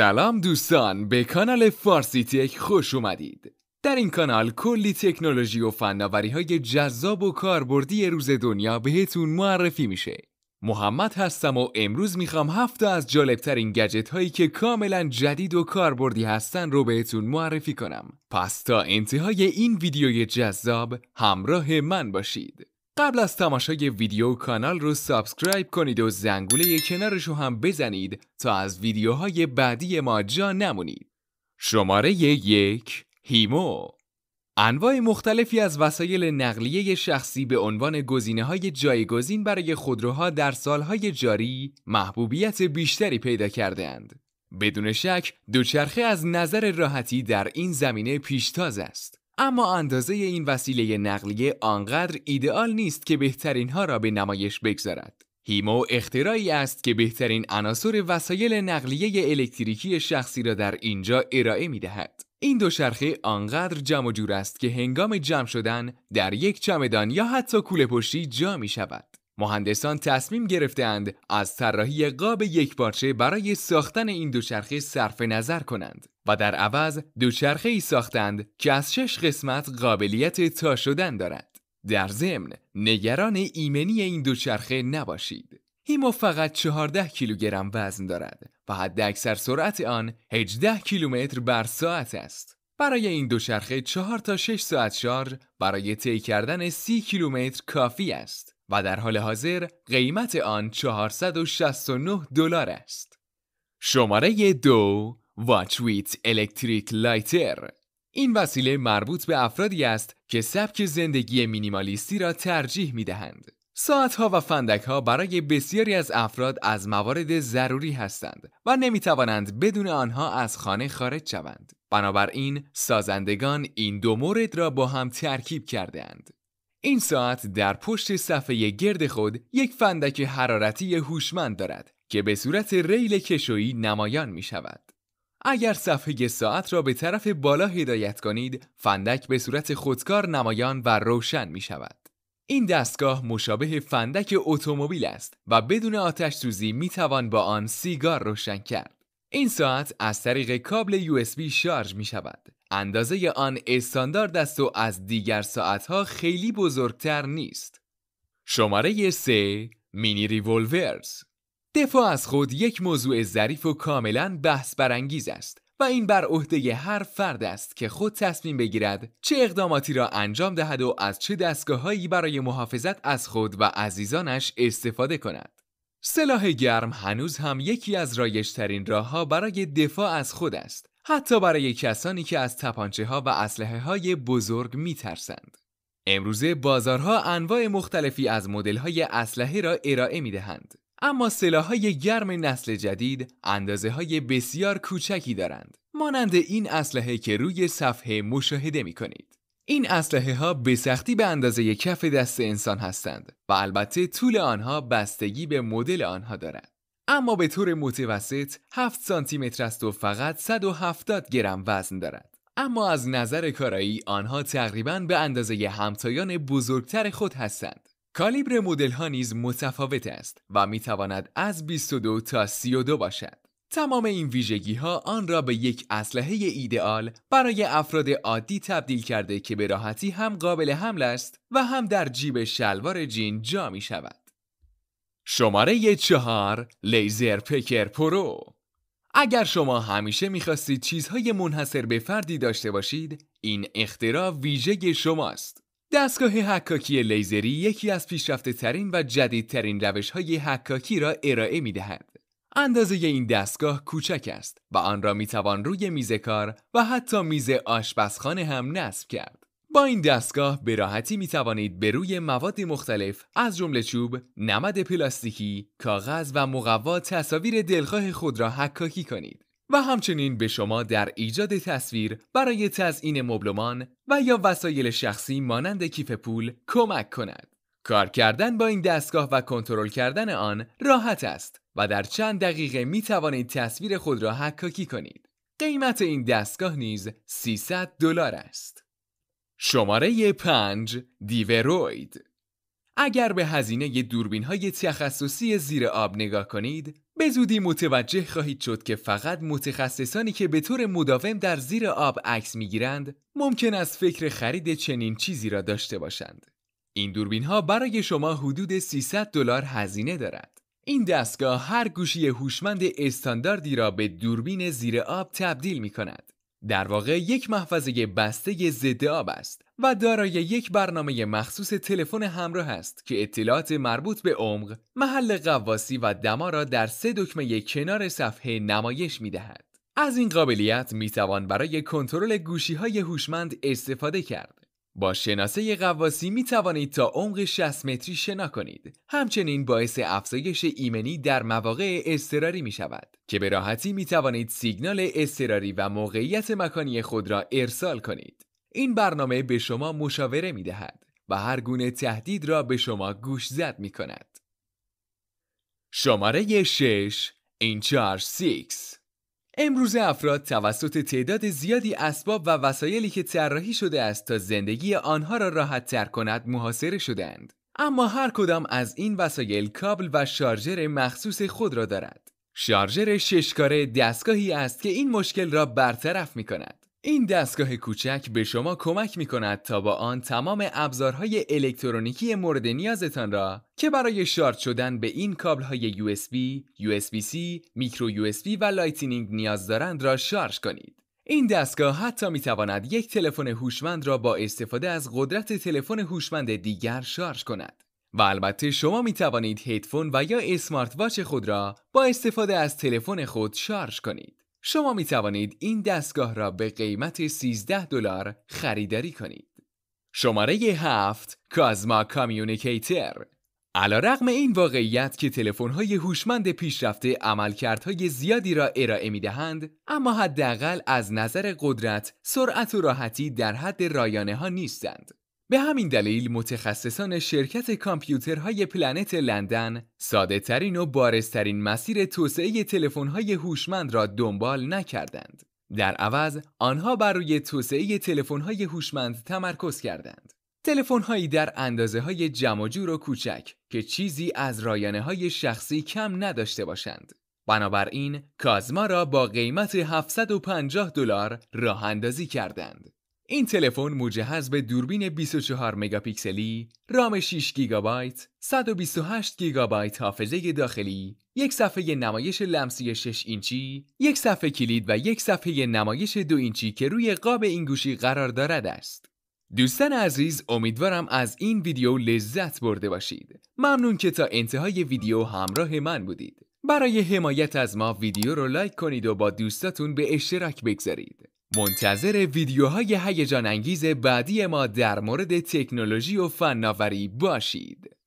سلام دوستان به کانال فارسی تک خوش اومدید در این کانال کلی تکنولوژی و فناوری های جذاب و کاربردی روز دنیا بهتون معرفی میشه محمد هستم و امروز میخوام هفته از جالبترین گجت هایی که کاملا جدید و کاربردی هستن رو بهتون معرفی کنم پس تا انتهای این ویدیوی جذاب همراه من باشید قبل از تماشای ویدیو کانال رو سابسکرایب کنید و زنگوله کنارش رو هم بزنید تا از ویدیوهای بعدی ما جا نمونید. شماره یک هیمو انواع مختلفی از وسایل نقلیه شخصی به عنوان گزینه های جایگزین برای خودروها در سالهای جاری محبوبیت بیشتری پیدا کردهاند. بدون شک دوچرخه از نظر راحتی در این زمینه پیشتاز است. اما اندازه این وسیله نقلیه آنقدر ایدئال نیست که بهترین ها را به نمایش بگذارد. هیمو اختراعی است که بهترین عناصر وسایل نقلیه الکتریکی شخصی را در اینجا ارائه می دهد. این دو شرخه آنقدر جمع جور است که هنگام جمع شدن در یک چمدان یا حتی کوله پشتی جا می شود. مهندسان تصمیم گرفتند از طراحی قاب یک پارچه برای ساختن این دوچرخه صرف نظر کنند و در عوض دوچرخه ای ساختند که از شش قسمت قابلیت تا شدن دارد در ضمن نگران ایمنی این دوچرخه نباشید هیمو فقط 14 کیلوگرم وزن دارد و اکثر سرعت آن 18 کیلومتر بر ساعت است برای این دوچرخه 4 تا 6 ساعت شارژ برای طی کردن 30 کیلومتر کافی است و در حال حاضر قیمت آن 469 دلار است. شماره دو Watch with الکتریک لایتر این وسیله مربوط به افرادی است که سبک زندگی مینیمالیستی را ترجیح می دهند. ساعت ها و فندک ها برای بسیاری از افراد از موارد ضروری هستند و نمی توانند بدون آنها از خانه خارج شوند. بنابراین سازندگان این دو مورد را با هم ترکیب کرده اند. این ساعت در پشت صفحه گرد خود یک فندک حرارتی هوشمند دارد که به صورت ریل کشویی نمایان می شود. اگر صفحه ساعت را به طرف بالا هدایت کنید، فندک به صورت خودکار نمایان و روشن می شود. این دستگاه مشابه فندک اتومبیل است و بدون آتش سوزی می توان با آن سیگار روشن کرد. این ساعت از طریق کابل USB شارژ می شود اندازه آن استاندارد است و از دیگر ساعتها خیلی بزرگتر نیست. شماره 3 مینی ریولورز دفاع از خود یک موضوع ظریف و کاملا بحث برانگیز است و این بر عهده هر فرد است که خود تصمیم بگیرد چه اقداماتی را انجام دهد و از چه دستگاههایی برای محافظت از خود و عزیزانش استفاده کند. سلاح گرم هنوز هم یکی از رایجترین راهها برای دفاع از خود است حتی برای کسانی که از تپانچه ها و اسلحه های بزرگ می ترسند. امروزه بازارها انواع مختلفی از مدل های اسلحه را ارائه می دهند. اما سلاح های گرم نسل جدید اندازه های بسیار کوچکی دارند. مانند این اسلحه که روی صفحه مشاهده می کنید. این اسلحه ها به سختی به اندازه کف دست انسان هستند و البته طول آنها بستگی به مدل آنها دارد. اما به طور متوسط 7 سانتی متر است و فقط 170 گرم وزن دارد. اما از نظر کارایی آنها تقریبا به اندازه همتایان بزرگتر خود هستند. کالیبر مدل ها نیز متفاوت است و می تواند از 22 تا 32 باشد. تمام این ویژگی ها آن را به یک اسلحه ایدئال برای افراد عادی تبدیل کرده که به راحتی هم قابل حمل است و هم در جیب شلوار جین جا می شود. شماره چهار لیزر پکر پرو اگر شما همیشه میخواستید چیزهای منحصر به فردی داشته باشید این اختراع ویژه شماست دستگاه حکاکی لیزری یکی از پیشرفته ترین و جدیدترین روش های حکاکی را ارائه می دهد. اندازه این دستگاه کوچک است و آن را می روی میز کار و حتی میز آشپزخانه هم نصب کرد. با این دستگاه به راحتی می توانید به روی مواد مختلف از جمله چوب، نمد پلاستیکی، کاغذ و مقوا تصاویر دلخواه خود را حکاکی کنید و همچنین به شما در ایجاد تصویر برای تزئین مبلمان و یا وسایل شخصی مانند کیف پول کمک کند. کار کردن با این دستگاه و کنترل کردن آن راحت است و در چند دقیقه می توانید تصویر خود را حکاکی کنید. قیمت این دستگاه نیز 300 دلار است. شماره 5 دیوروید اگر به هزینه دوربین های تخصصی زیر آب نگاه کنید به زودی متوجه خواهید شد که فقط متخصصانی که به طور مداوم در زیر آب عکس میگیرند ممکن است فکر خرید چنین چیزی را داشته باشند این دوربین ها برای شما حدود 300 دلار هزینه دارد این دستگاه هر گوشی هوشمند استانداردی را به دوربین زیر آب تبدیل می کند در واقع یک محفظه بسته ضد آب است و دارای یک برنامه مخصوص تلفن همراه است که اطلاعات مربوط به عمق، محل قواسی و دما را در سه دکمه کنار صفحه نمایش می دهد. از این قابلیت می توان برای کنترل گوشی های هوشمند استفاده کرد با شناسه قواسی می توانید تا عمق 60 متری شنا کنید. همچنین باعث افزایش ایمنی در مواقع اضطراری می شود که به راحتی می توانید سیگنال اضطراری و موقعیت مکانی خود را ارسال کنید. این برنامه به شما مشاوره می دهد و هر گونه تهدید را به شما گوش زد می کند. شماره 6 این 6 امروز افراد توسط تعداد زیادی اسباب و وسایلی که طراحی شده است تا زندگی آنها را راحت تر کند محاصره شدند. اما هر کدام از این وسایل کابل و شارژر مخصوص خود را دارد. شارژر ششکاره دستگاهی است که این مشکل را برطرف می کند. این دستگاه کوچک به شما کمک می کند تا با آن تمام ابزارهای الکترونیکی مورد نیازتان را که برای شارژ شدن به این کابل های USB، USB-C، میکرو USB و لایتینینگ نیاز دارند را شارژ کنید. این دستگاه حتی می تواند یک تلفن هوشمند را با استفاده از قدرت تلفن هوشمند دیگر شارژ کند. و البته شما می توانید هدفون و یا اسمارت واچ خود را با استفاده از تلفن خود شارژ کنید. شما می توانید این دستگاه را به قیمت 13 دلار خریداری کنید. شماره 7 کازما کامیونیکیتر علا رقم این واقعیت که تلفن های هوشمند پیشرفته عملکردهای زیادی را ارائه می دهند، اما حداقل از نظر قدرت، سرعت و راحتی در حد رایانه ها نیستند. به همین دلیل متخصصان شرکت کامپیوترهای پلنت لندن ساده ترین و بارزترین مسیر توسعه تلفن‌های هوشمند را دنبال نکردند. در عوض آنها بر روی توسعه تلفن‌های هوشمند تمرکز کردند. تلفن‌هایی در اندازه های جمع و کوچک که چیزی از رایانه های شخصی کم نداشته باشند. بنابراین کازما را با قیمت 750 دلار راه اندازی کردند. این تلفن مجهز به دوربین 24 مگاپیکسلی، رام 6 گیگابایت، 128 گیگابایت حافظه داخلی، یک صفحه نمایش لمسی 6 اینچی، یک صفحه کلید و یک صفحه نمایش 2 اینچی که روی قاب این گوشی قرار دارد است. دوستان عزیز امیدوارم از این ویدیو لذت برده باشید. ممنون که تا انتهای ویدیو همراه من بودید. برای حمایت از ما ویدیو رو لایک کنید و با دوستاتون به اشتراک بگذارید. منتظر ویدیوهای هیجان انگیز بعدی ما در مورد تکنولوژی و فناوری باشید.